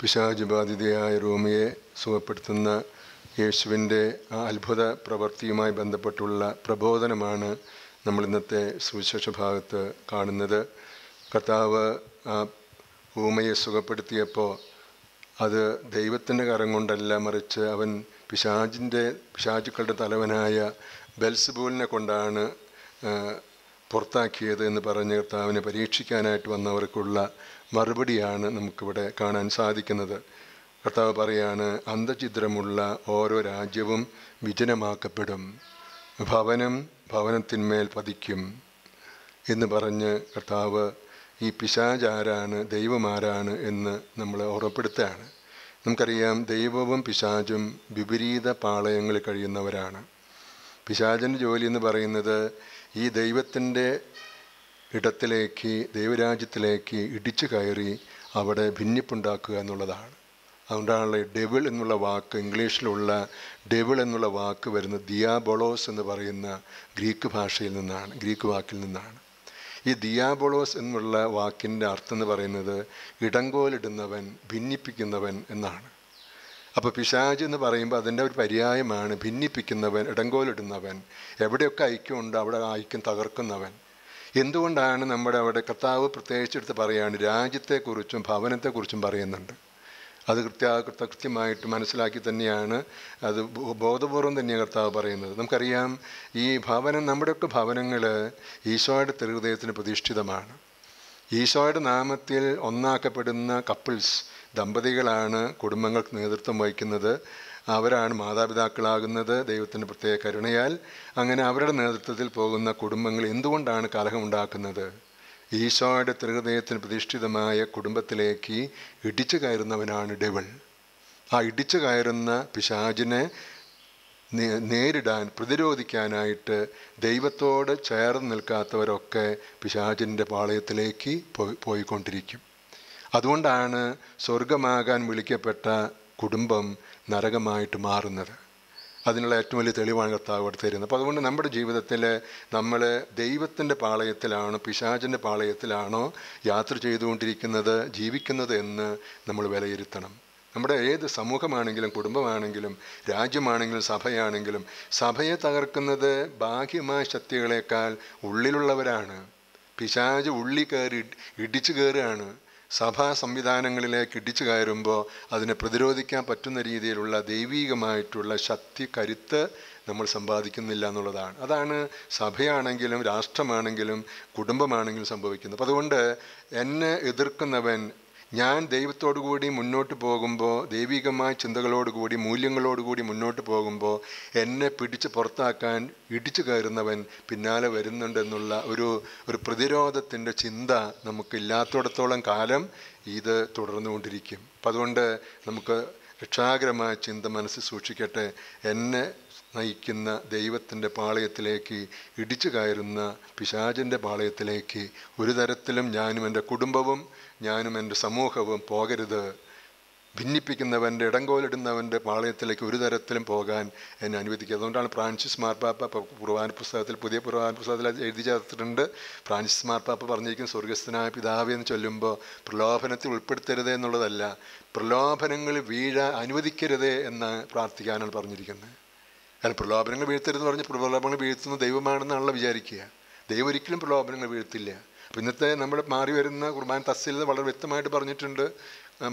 പിശാജ് ബാധിതയായ റോമിയെ സുഖപ്പെടുത്തുന്ന യേശുവിൻ്റെ ആ അത്ഭുത പ്രവൃത്തിയുമായി ബന്ധപ്പെട്ടുള്ള പ്രബോധനമാണ് നമ്മൾ ഇന്നത്തെ സുവിശേഷ ഭാഗത്ത് കാണുന്നത് കർത്താവ് ആ ഊമയെ സുഖപ്പെടുത്തിയപ്പോൾ അത് ദൈവത്തിൻ്റെ കരം കൊണ്ടല്ല മറിച്ച് അവൻ പിശാജിൻ്റെ പിശാചുക്കളുടെ തലവനായ ബെൽസ്ബൂലിനെ കൊണ്ടാണ് പുറത്താക്കിയത് എന്ന് പറഞ്ഞ് കർത്താവിനെ പരീക്ഷിക്കാനായിട്ട് വന്നവർക്കുള്ള മറുപടിയാണ് നമുക്കിവിടെ കാണാൻ സാധിക്കുന്നത് കർത്താവ് പറയാണ് അന്തചിദ്രമുള്ള ഓരോ രാജ്യവും വിജനമാക്കപ്പെടും ഭവനം ഭവനത്തിന്മേൽ പതിക്കും എന്ന് പറഞ്ഞ് കർത്താവ് ഈ പിശാചാരാണ് ദൈവമാരാണ് എന്ന് നമ്മൾ ഓർമ്മപ്പെടുത്തുകയാണ് നമുക്കറിയാം ദൈവവും പിശാചും വിപരീത പാളയങ്ങളിൽ കഴിയുന്നവരാണ് പിശാചൻ്റെ ജോലി എന്ന് പറയുന്നത് ഈ ദൈവത്തിൻ്റെ ഇടത്തിലേക്ക് ദൈവരാജ്യത്തിലേക്ക് ഇടിച്ചു കയറി അവിടെ ഭിന്നിപ്പുണ്ടാക്കുക എന്നുള്ളതാണ് അതുകൊണ്ടാണല്ലോ ഡെവിൾ എന്നുള്ള വാക്ക് ഇംഗ്ലീഷിലുള്ള ഡെവിൾ എന്നുള്ള വാക്ക് വരുന്നത് ദിയാബൊളോസ് എന്ന് പറയുന്ന ഗ്രീക്ക് ഭാഷയിൽ നിന്നാണ് ഗ്രീക്ക് വാക്കിൽ നിന്നാണ് ഈ ദിയാബൊളോസ് എന്നുള്ള വാക്കിൻ്റെ അർത്ഥം എന്ന് പറയുന്നത് ഇടങ്കോലിടുന്നവൻ ഭിന്നിപ്പിക്കുന്നവൻ എന്നാണ് അപ്പോൾ പിശാജ് എന്ന് പറയുമ്പോൾ അതിൻ്റെ ഒരു പര്യായമാണ് ഭിന്നിപ്പിക്കുന്നവൻ ഇടങ്കോലിടുന്നവൻ എവിടെയൊക്കെ ഐക്യമുണ്ടോ അവിടെ ഐക്യം തകർക്കുന്നവൻ എന്തുകൊണ്ടാണ് നമ്മുടെ അവിടെ കർത്താവ് പ്രത്യേകിച്ചെടുത്ത് പറയാണ് രാജ്യത്തെക്കുറിച്ചും ഭവനത്തെക്കുറിച്ചും പറയുന്നുണ്ട് അത് കൃത്യ കൃത്യമായിട്ട് മനസ്സിലാക്കി തന്നെയാണ് അത് ബോധപൂർവം തന്നെയാണ് കർത്താവ് പറയുന്നത് നമുക്കറിയാം ഈ ഭവനം നമ്മുടെയൊക്കെ ഭവനങ്ങൾ ഈശോയുടെ തെരുഹൃദയത്തിന് പ്രതിഷ്ഠിതമാണ് ഈശോയുടെ നാമത്തിൽ ഒന്നാക്കപ്പെടുന്ന കപ്പിൾസ് ദമ്പതികളാണ് കുടുംബങ്ങൾക്ക് നേതൃത്വം വഹിക്കുന്നത് അവരാണ് മാതാപിതാക്കളാകുന്നത് ദൈവത്തിൻ്റെ പ്രത്യേക കരുണയാൽ അങ്ങനെ അവരുടെ നേതൃത്വത്തിൽ പോകുന്ന കുടുംബങ്ങൾ എന്തുകൊണ്ടാണ് കലഹമുണ്ടാക്കുന്നത് ഈശോയുടെ തൃഹൃദയത്തിന് പ്രതിഷ്ഠിതമായ കുടുംബത്തിലേക്ക് ഇടിച്ചു കയറുന്നവനാണ് ഡെവൾ ആ ഇടിച്ചു കയറുന്ന പിശാചിനെ നേരിടാൻ പ്രതിരോധിക്കാനായിട്ട് ദൈവത്തോട് ചേർന്ന് നിൽക്കാത്തവരൊക്കെ പിശാചിൻ്റെ പാളയത്തിലേക്ക് പോയിക്കൊണ്ടിരിക്കും അതുകൊണ്ടാണ് സ്വർഗമാകാൻ വിളിക്കപ്പെട്ട കുടുംബം നരകമായിട്ട് മാറുന്നത് അതിനുള്ള ഏറ്റവും വലിയ തെളിവാണ് കർത്താവ് അവിടെ തരുന്നത് അപ്പോൾ അതുകൊണ്ട് നമ്മുടെ ജീവിതത്തിൽ നമ്മൾ ദൈവത്തിൻ്റെ പാളയത്തിലാണോ പിശാചിൻ്റെ പാളയത്തിലാണോ യാത്ര ചെയ്തുകൊണ്ടിരിക്കുന്നത് ജീവിക്കുന്നത് എന്ന് നമ്മൾ വിലയിരുത്തണം നമ്മുടെ ഏത് സമൂഹമാണെങ്കിലും കുടുംബമാണെങ്കിലും രാജ്യമാണെങ്കിലും സഭയാണെങ്കിലും സഭയെ തകർക്കുന്നത് ബാഹ്യമായ ശക്തികളേക്കാൾ ഉള്ളിലുള്ളവരാണ് പിശാജ് ഉള്ളി കയറി ഇടിച്ചു കയറുകയാണ് സഭാ സംവിധാനങ്ങളിലേക്ക് ഇടിച്ചു കയറുമ്പോൾ അതിനെ പ്രതിരോധിക്കാൻ പറ്റുന്ന രീതിയിലുള്ള ദൈവീകമായിട്ടുള്ള ശക്തി കരുത്ത് നമ്മൾ സമ്പാദിക്കുന്നില്ല എന്നുള്ളതാണ് അതാണ് സഭയാണെങ്കിലും രാഷ്ട്രമാണെങ്കിലും കുടുംബമാണെങ്കിലും സംഭവിക്കുന്നത് അപ്പം അതുകൊണ്ട് എന്നെ എതിർക്കുന്നവൻ ഞാൻ ദൈവത്തോടുകൂടി മുന്നോട്ട് പോകുമ്പോൾ ദൈവികമായ ചിന്തകളോടുകൂടി മൂല്യങ്ങളോടുകൂടി മുന്നോട്ട് പോകുമ്പോൾ എന്നെ പിടിച്ച് പുറത്താക്കാൻ ഇടിച്ചു കയറുന്നവൻ പിന്നാലെ വരുന്നുണ്ടെന്നുള്ള ഒരു ഒരു പ്രതിരോധത്തിൻ്റെ ചിന്ത നമുക്കില്ലാത്തിടത്തോളം കാലം ഇത് തുടർന്നുകൊണ്ടിരിക്കും അപ്പം അതുകൊണ്ട് നമുക്ക് രക്ഷാകരമായ ചിന്ത മനസ്സിൽ സൂക്ഷിക്കട്ടെ എന്നെ നയിക്കുന്ന ദൈവത്തിൻ്റെ പാളയത്തിലേക്ക് ഇടിച്ചു കയറുന്ന പിശാചിൻ്റെ പാളയത്തിലേക്ക് ഒരു തരത്തിലും ഞാനും എൻ്റെ കുടുംബവും ഞാനും എൻ്റെ സമൂഹവും പോകരുത് ഭിന്നിപ്പിക്കുന്നവൻ്റെ ഇടങ്കോലിടുന്നവൻ്റെ പാളയത്തിലേക്ക് ഒരു തരത്തിലും പോകാൻ എന്നെ അനുവദിക്കുക അതുകൊണ്ടാണ് ഫ്രാൻസിസ് മാർപ്പാപ്പ കുർബാന പുസ്തകത്തിൽ പുതിയ കുർബാന പുസ്തകത്തിൽ എഴുതി ചേർത്തിട്ടുണ്ട് ഫ്രാൻസിസ് മാർപ്പാപ്പ പറഞ്ഞിരിക്കുന്ന സ്വർഗസ്ഥനായ പിതാവ് എന്ന് ചൊല്ലുമ്പോൾ പ്രലോഭനത്തിൽ ഉൾപ്പെടുത്തരുത് എന്നുള്ളതല്ല പ്രലോഭനങ്ങൾ വീഴാൻ അനുവദിക്കരുത് എന്ന് പ്രാർത്ഥിക്കാനാണ് പറഞ്ഞിരിക്കുന്നത് കാരണം പ്രലോഭനങ്ങൾ വീഴ്ത്തരുതെന്ന് പറഞ്ഞ് പ്രലോഭനങ്ങൾ വീഴ്ത്തുന്ന ദൈവമാണെന്നാണല്ലോ വിചാരിക്കുക ദൈവം ഒരിക്കലും പ്രലോഭനങ്ങൾ വീഴ്ത്തില്ല അപ്പം ഇന്നത്തെ നമ്മൾ മാറി വരുന്ന കുർബാൻ തസ്സിൽ വളരെ വ്യക്തമായിട്ട് പറഞ്ഞിട്ടുണ്ട്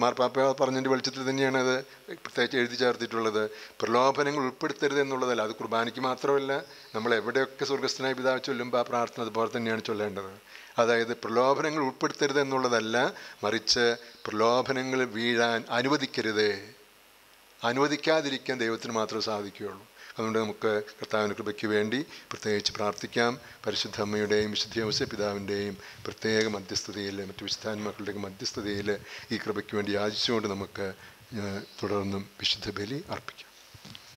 മാർപ്പാപ്പ പറഞ്ഞതിൻ്റെ വെളിച്ചത്തിൽ തന്നെയാണ് അത് പ്രത്യേകിച്ച് എഴുതി ചേർത്തിട്ടുള്ളത് പ്രലോഭനങ്ങൾ ഉൾപ്പെടുത്തരുത് എന്നുള്ളതല്ല അത് കുർബാനയ്ക്ക് മാത്രമല്ല നമ്മൾ എവിടെയൊക്കെ സ്വർഗസ്ഥനായി പിതാവ് ചൊല്ലുമ്പോൾ ആ പ്രാർത്ഥന അതുപോലെ തന്നെയാണ് ചൊല്ലേണ്ടത് അതായത് പ്രലോഭനങ്ങൾ ഉൾപ്പെടുത്തരുത് എന്നുള്ളതല്ല മറിച്ച് പ്രലോഭനങ്ങൾ വീഴാൻ അനുവദിക്കരുത് അനുവദിക്കാതിരിക്കാൻ ദൈവത്തിന് മാത്രമേ സാധിക്കുകയുള്ളൂ അതുകൊണ്ട് നമുക്ക് കർത്താവിൻ്റെ കൃപയ്ക്ക് വേണ്ടി പ്രത്യേകിച്ച് പ്രാർത്ഥിക്കാം പരിശുദ്ധ അമ്മയുടെയും വിശുദ്ധ യോസ പിതാവിൻ്റെയും പ്രത്യേക മധ്യസ്ഥതയിൽ മറ്റു വിശുദ്ധാന്മാക്കളുടെയും മധ്യസ്ഥതയിൽ ഈ കൃപയ്ക്ക് വേണ്ടി യാചിച്ചുകൊണ്ട് നമുക്ക് തുടർന്നും വിശുദ്ധ ബലി അർപ്പിക്കാം